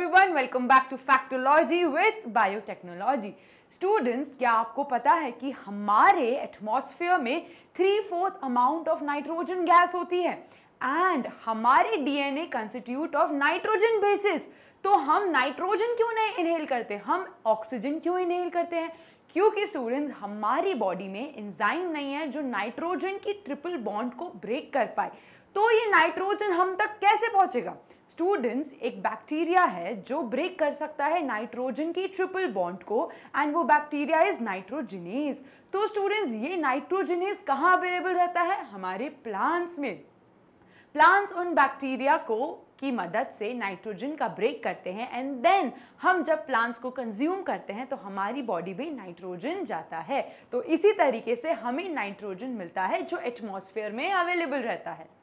everyone welcome back to Factology with biotechnology students क्या आपको पता है कि हमारे एटमॉस्फेयर में three fourth amount of nitrogen gas होती है एंड हमारे DNA constitute of nitrogen basis तो हम नाइट्रोजन क्यों नहीं इनहेल करते हम ऑक्सीजन क्यों इनहेल करते हैं क्योंकि स्टूडेंट्स हमारी बॉडी में इंजाइम नहीं है जो नाइट्रोजन की ट्रिपल बॉन्ड को ब्रेक कर पाए तो ये नाइट्रोजन हम तक कैसे पहुंचेगा स्टूडेंट्स एक बैक्टीरिया है जो ब्रेक कर सकता है नाइट्रोजन की ट्रिपल बॉन्ड को एंड वो बैक्टीरिया इज नाइट्रोजिनेस तो स्टूडेंट्स ये नाइट्रोजिनेस कहाँ अवेलेबल रहता है हमारे प्लांट्स में प्लांट्स उन बैक्टीरिया को की मदद से नाइट्रोजन का ब्रेक करते हैं एंड देन हम जब प्लांट्स को कंज्यूम करते हैं तो हमारी बॉडी में नाइट्रोजन जाता है तो इसी तरीके से हमें नाइट्रोजन मिलता है जो एटमॉस्फेयर में अवेलेबल रहता है